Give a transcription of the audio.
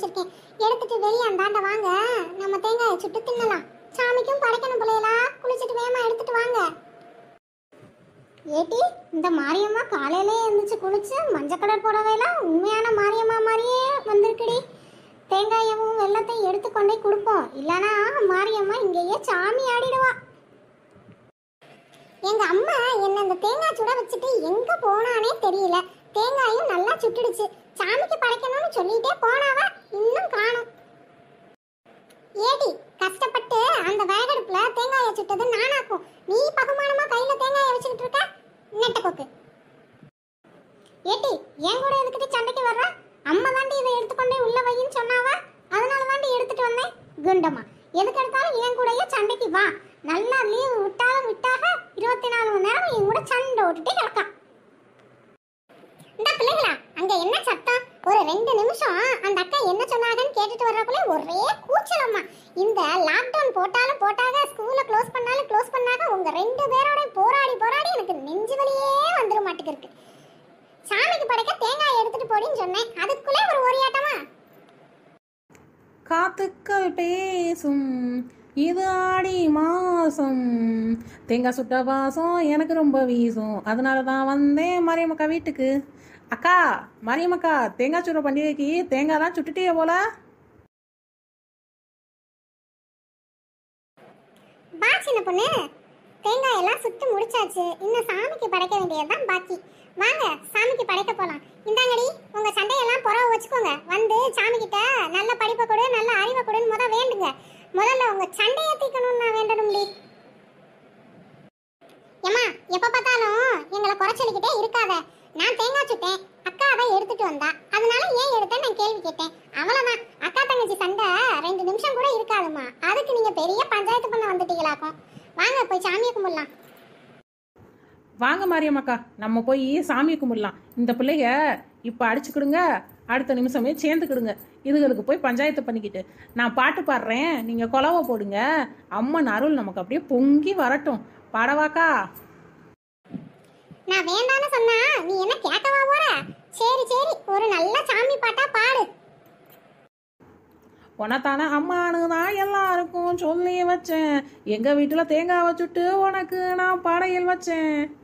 குளிச்சிருக்கேன் எடுத்துட்டு வெளியே அந்தாண்ட வாங்க நம்ம தேங்காய் சுட்டு தின்னலாம் சாமிக்கும் படைக்கணும் பிள்ளைகளா குளிச்சுட்டு வேமா எடுத்துட்டு வாங்க ஏட்டி இந்த மாரியம்மா காலையிலே எழுந்துச்சு குளிச்சு மஞ்சள் கலர் புடவையெல்லாம் உண்மையான மாரியம்மா மாதிரியே வந்திருக்குடி தேங்காயவும் வெள்ளத்தையும் எடுத்துக்கொண்டே கொடுப்போம் இல்லனா மாரியம்மா இங்கேயே சாமி ஆடிடுவா எங்க அம்மா என்ன அந்த தேங்காய் சுட வச்சுட்டு எங்க போனானே தெரியல தேங்காயும் நல்லா சுட்டுடுச்சு சாமிக்கு படைக்கணும்னு சொல்லிட்டே போனா ஏடி கஷ்டப்பட்டு அந்த விறகடுப்புல தேங்காயை சுட்டது நானாக்கும் நீ பகுமானமா கையில தேங்காயை வச்சுக்கிட்டு இருக்க நெட்ட கொக்கு ஏட்டி என் கூட எதுக்கிட்டு சண்டைக்கு வர்ற அம்மா தாண்டி இதை எடுத்துக்கொண்டே உள்ள வையின்னு சொன்னாவா அதனால தாண்டி எடுத்துட்டு வந்தேன் குண்டம்மா எதுக்கு எடுத்தாலும் என் கூடயே சண்டைக்கு வா நல்லா லீவு விட்டாலும் விட்டாக இருபத்தி நாலு மணி நேரம் என் கூட சண்டை விட்டுட்டு கிடக்கான் ஒரு ரெண்டு நிமிஷம் அந்த அக்கா என்ன சொன்னாங்கன்னு கேட்டுட்டு வர்றக்குள்ளே ஒரே கூச்சலம்மா இந்த லாக்டவுன் போட்டாலும் போட்டாக ஸ்கூலை க்ளோஸ் பண்ணாலும் க்ளோஸ் பண்ணாக உங்கள் ரெண்டு பேரோட போராடி போராடி எனக்கு நெஞ்சு வலியே வந்துட மாட்டேங்கிருக்கு சாமிக்கு படைக்க தேங்காய் எடுத்துட்டு போடின்னு சொன்னேன் அதுக்குள்ளே ஒரு ஓரியாட்டமா காத்துக்கள் பேசும் இது ஆடி மாசம் தேங்காய் சுட்ட பாசம் எனக்கு ரொம்ப வீசும் அதனால தான் வந்தேன் மரியமக்கா வீட்டுக்கு அக்கா மரியமக்கா தேங்காய் சுடுற பண்டிகைக்கு தேங்காய் தான் சுட்டுட்டே போல வா சின்ன பொண்ணு தேங்காய் எல்லாம் சுட்டு முடிச்சாச்சு இன்னும் சாமிக்கு படைக்க வேண்டியதுதான் பாக்கி வாங்க சாமிக்கு படைக்க போலாம் இந்தாங்கடி உங்க சண்டையெல்லாம் புறவு வச்சுக்கோங்க வந்து சாமி சொல்லிக்கிட்டே இருக்காத நான் தேங்காய் சுட்டேன் அக்கா அவ எடுத்துட்டு வந்தா அதனால ஏன் எடுத்தேன்னு நான் கேள்வி கேட்டேன் அவ்வளவுதான் அக்கா தங்கச்சி சண்டை ரெண்டு நிமிஷம் கூட இருக்காதுமா அதுக்கு நீங்க பெரிய பஞ்சாயத்து பண்ண வந்துட்டீங்களாக்கும் வாங்க போய் சாமியை கும்பிடலாம் வாங்க மாரியம்மாக்கா நம்ம போய் சாமியை கும்பிடலாம் இந்த பிள்ளைய இப்போ அடிச்சுக்கிடுங்க அடுத்த நிமிஷமே சேர்ந்துக்கிடுங்க இதுகளுக்கு போய் பஞ்சாயத்து பண்ணிக்கிட்டு நான் பாட்டு பாடுறேன் நீங்கள் கொலவை போடுங்க அம்மன் அருள் நமக்கு அப்படியே பொங்கி வரட்டும் பாடவாக்கா நான் வேண்டாம்னு சொன்னா நீ என்ன கேட்கவா போற சரி சரி ஒரு நல்ல சாமி பாட்டா பாடு உனத்தான அம்மானு தான் எல்லாருக்கும் சொல்லி வச்சேன் எங்க வீட்டுல தேங்காய் வச்சுட்டு உனக்கு நான் பாடையில் வச்சேன்